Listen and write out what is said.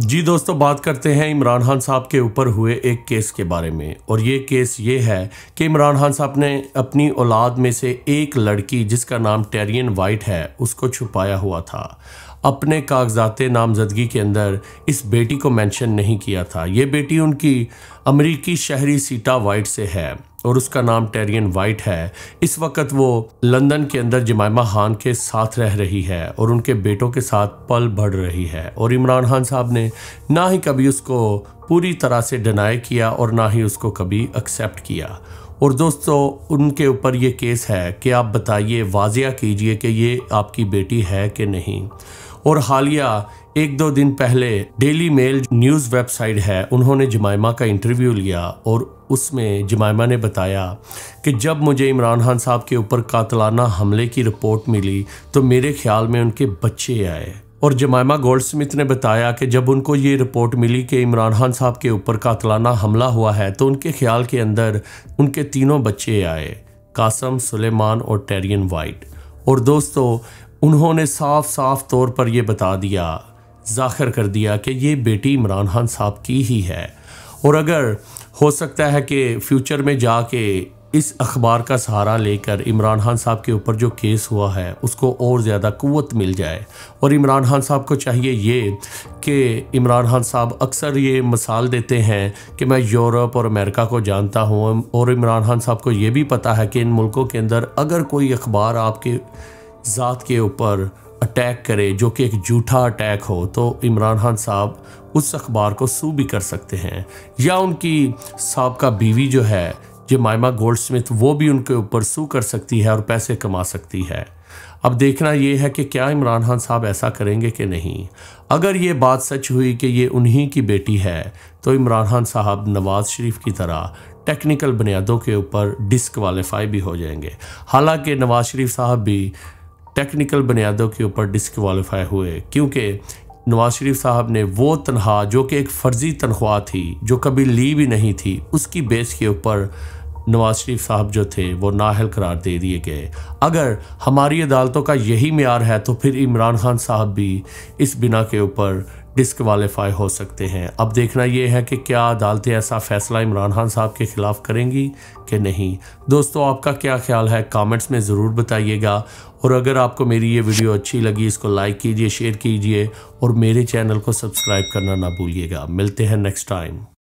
जी दोस्तों बात करते हैं इमरान खान साहब के ऊपर हुए एक केस के बारे में और ये केस ये है कि इमरान खान साहब ने अपनी औलाद में से एक लड़की जिसका नाम टेरियन वाइट है उसको छुपाया हुआ था अपने कागजात नामजदगी के अंदर इस बेटी को मेंशन नहीं किया था ये बेटी उनकी अमरीकी शहरी सीटा वाइट से है और उसका नाम टेरियन वाइट है इस वक्त वो लंदन के अंदर जमायमा खान के साथ रह रही है और उनके बेटों के साथ पल बढ़ रही है और इमरान खान साहब ने ना ही कभी उसको पूरी तरह से डिनाई किया और ना ही उसको कभी एक्सेप्ट किया और दोस्तों उनके ऊपर ये केस है कि आप बताइए वाजिया कीजिए कि ये आपकी बेटी है कि नहीं और हालिया एक दो दिन पहले डेली मेल न्यूज़ वेबसाइट है उन्होंने जमायमा का इंटरव्यू लिया और उसमें जमायमा ने बताया कि जब मुझे इमरान खान साहब के ऊपर कातलाना हमले की रिपोर्ट मिली तो मेरे ख्याल में उनके बच्चे आए और जमायमा गोल्ड स्मिथ ने बताया कि जब उनको ये रिपोर्ट मिली कि इमरान खान साहब के ऊपर कातलाना हमला हुआ है तो उनके ख्याल के अंदर उनके तीनों बच्चे आए कासम सुलेमान और टेरियन वाइट और दोस्तों उन्होंने साफ साफ तौर पर यह बता दिया जाहिर कर दिया कि ये बेटी इमरान खान साहब की ही है और अगर हो सकता है कि फ्यूचर में जाके इस अखबार का सहारा लेकर इमरान खान साहब के ऊपर जो केस हुआ है उसको और ज़्यादा कुवत मिल जाए और इमरान खान साहब को चाहिए ये कि इमरान खान साहब अक्सर ये मिसाल देते हैं कि मैं यूरोप और अमेरिका को जानता हूँ और इमरान खान साहब को ये भी पता है कि इन मुल्कों के अंदर अगर कोई अखबार आपके ज़ात के ऊपर अटैक करे जो कि एक झूठा अटैक हो तो इमरान खान साहब उस अखबार को सू भी कर सकते हैं या उनकी साहब का बीवी जो है जमायमा गोल्ड स्मिथ वो भी उनके ऊपर सू कर सकती है और पैसे कमा सकती है अब देखना ये है कि क्या इमरान खान साहब ऐसा करेंगे कि नहीं अगर ये बात सच हुई कि ये उन्हीं की बेटी है तो इमरान खान साहब नवाज शरीफ की तरह टेक्निकल बुनियादों के ऊपर डिस्कवालीफाई भी हो जाएंगे हालांकि नवाज शरीफ साहब भी टेक्निकल बुनियादों के ऊपर डिसक्वालीफाई हुए क्योंकि नवाज शरीफ साहब ने वो तनख्वाह जो कि एक फ़र्जी तनख्वाह थी जो कभी ली भी नहीं थी उसकी बेस के ऊपर नवाज शरीफ साहब जो थे वो नाहल करार दे दिए गए अगर हमारी अदालतों का यही मैार है तो फिर इमरान खान साहब भी इस बिना के ऊपर डिसकवालीफाई हो सकते हैं अब देखना यह है कि क्या अदालतें ऐसा फैसला इमरान खान साहब के ख़िलाफ़ करेंगी कि नहीं दोस्तों आपका क्या ख्याल है कमेंट्स में ज़रूर बताइएगा और अगर आपको मेरी ये वीडियो अच्छी लगी इसको लाइक कीजिए शेयर कीजिए और मेरे चैनल को सब्सक्राइब करना ना भूलिएगा मिलते हैं नेक्स्ट टाइम